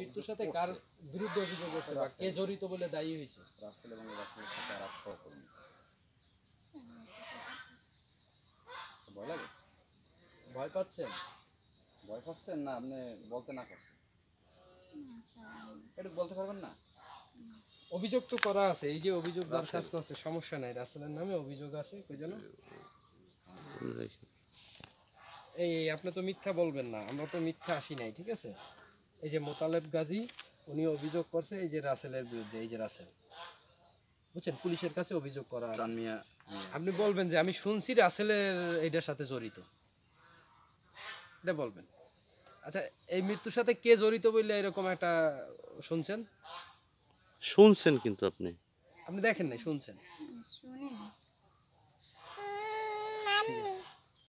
মৃত্যুর সাথে কার বিরুদ্ধে অভিযোগ আছে বা কে জড়িত বলে দায়ী হয়েছে রাসেল এবং রাসেলের সাথে আর সহকর্মী ভয় লাগে ভয় পাচ্ছেন ভয় পাচ্ছেন না আপনি বলতে না করছেন এটা বলতে পারবেন না অভিযোগ তো করা আছে এই যে অভিযোগ দরখাস্ত আছে সমস্যা নাই রাসেলের নামে অভিযোগ আছে কই জানো এই আপনি তো মিথ্যা বলবেন না আমরা তো মিথ্যা আসি নাই ঠিক আছে এই যে মোতালেব গাজী উনি অভিযোগ করছে এই যে রাসেলের বিরুদ্ধে এই যে রাসেল বুঝছেন পুলিশের কাছে অভিযোগ করা আপনি বলবেন যে আমি শুনছি রাসেলের এইটার সাথে জড়িত এটা বলবেন আচ্ছা এই মৃত্যুর সাথে কে জড়িত বললে এরকম একটা শুনছেন শুনছেন কিন্তু আপনি আপনি দেখেন নাই শুনছেন ঠিক